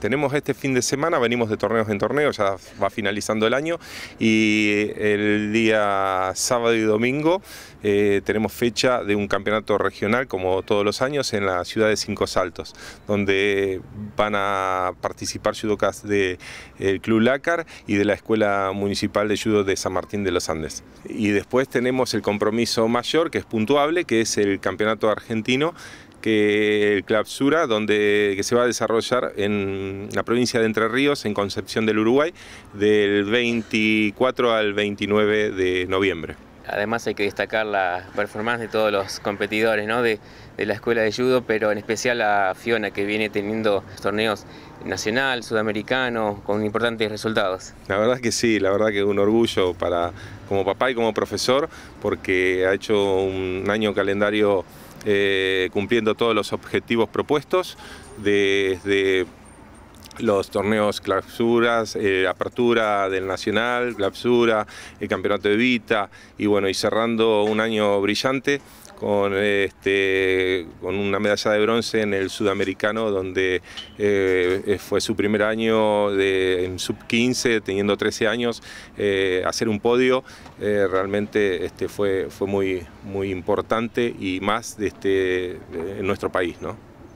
Tenemos este fin de semana, venimos de torneos en torneos, ya va finalizando el año y el día sábado y domingo eh, tenemos fecha de un campeonato regional como todos los años en la ciudad de Cinco Saltos, donde van a participar judocas del Club Lácar y de la Escuela Municipal de Judo de San Martín de los Andes. Y después tenemos el compromiso mayor, que es puntuable, que es el Campeonato Argentino que el Clausura, donde que se va a desarrollar en la provincia de Entre Ríos, en Concepción del Uruguay, del 24 al 29 de noviembre. Además hay que destacar la performance de todos los competidores de, la escuela de judo, pero en especial a Fiona, que viene teniendo torneos nacional, sudamericano, con importantes resultados. La verdad que sí, la verdad que es un orgullo para como papá y como profesor, porque ha hecho un año calendario eh, cumpliendo todos los objetivos propuestos desde los torneos clausuras, eh, apertura del Nacional, clausura, el Campeonato de Vita y bueno, y cerrando un año brillante con, este, con una medalla de bronce en el sudamericano, donde eh, eh, fue su primer año de, en sub-15, teniendo 13 años, eh, hacer un podio, realmente este, fue, fue muy, muy importante y más este, en nuestro país.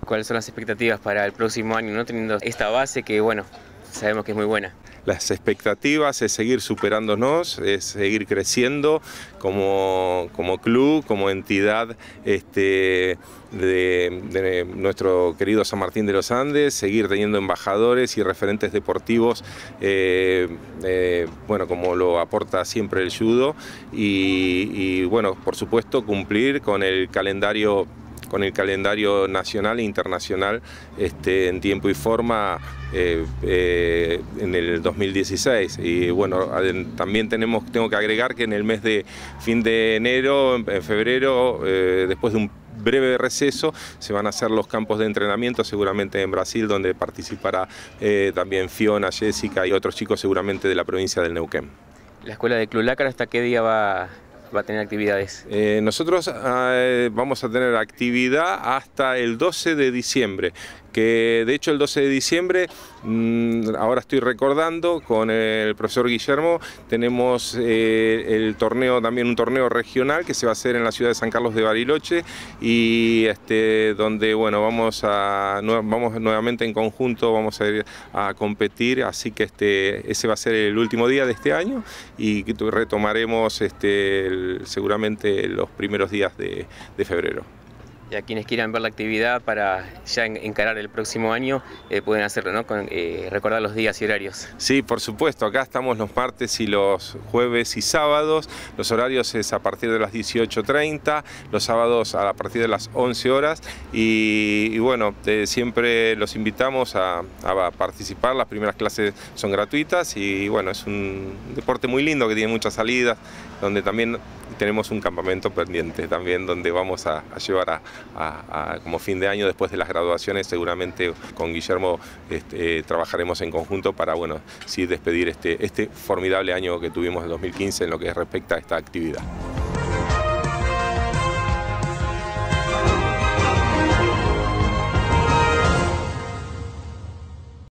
¿Cuáles son las expectativas para el próximo año, no teniendo esta base que, bueno, sabemos que es muy buena? las expectativas, es seguir superándonos, es seguir creciendo como, club, como entidad este, de, nuestro querido San Martín de los Andes, seguir teniendo embajadores y referentes deportivos, eh, eh, bueno, como lo aporta siempre el judo, y, y bueno, por supuesto cumplir con el calendario con el calendario nacional e internacional este, en tiempo y forma eh, eh, en el 2016. Y bueno, también tenemos, tengo que agregar que en el mes de fin de enero, en febrero, eh, después de un breve receso, se van a hacer los campos de entrenamiento seguramente en Brasil, donde participará también Fiona, Jessica y otros chicos seguramente de la provincia del Neuquén. ¿La escuela de Lácar hasta qué día va va a tener actividades? Eh, nosotros ah, eh, vamos a tener actividad hasta el 12 de diciembre, que de hecho el 12 de diciembre, mm, ahora estoy recordando, con el profesor Guillermo tenemos eh, el torneo, también un torneo regional que se va a hacer en la ciudad de San Carlos de Bariloche y este, donde bueno, vamos, a, vamos nuevamente en conjunto, vamos a ir a competir, así que este, ese va a ser el último día de este año y retomaremos este, seguramente los primeros días de febrero y a quienes quieran ver la actividad para ya encarar el próximo año, eh, pueden hacerlo, ¿no? Eh, recordar los días y horarios. Sí, por supuesto, acá estamos los martes y los jueves y sábados, los horarios es a partir de las 18.30, los sábados a partir de las 11 horas y, bueno, eh, siempre los invitamos a, participar, las primeras clases son gratuitas y bueno, es un deporte muy lindo que tiene muchas salidas, donde también tenemos un campamento pendiente también donde vamos a llevar a, a, como fin de año después de las graduaciones, seguramente con Guillermo este, eh, trabajaremos en conjunto para, bueno, sí despedir este, este formidable año que tuvimos en 2015 en lo que respecta a esta actividad.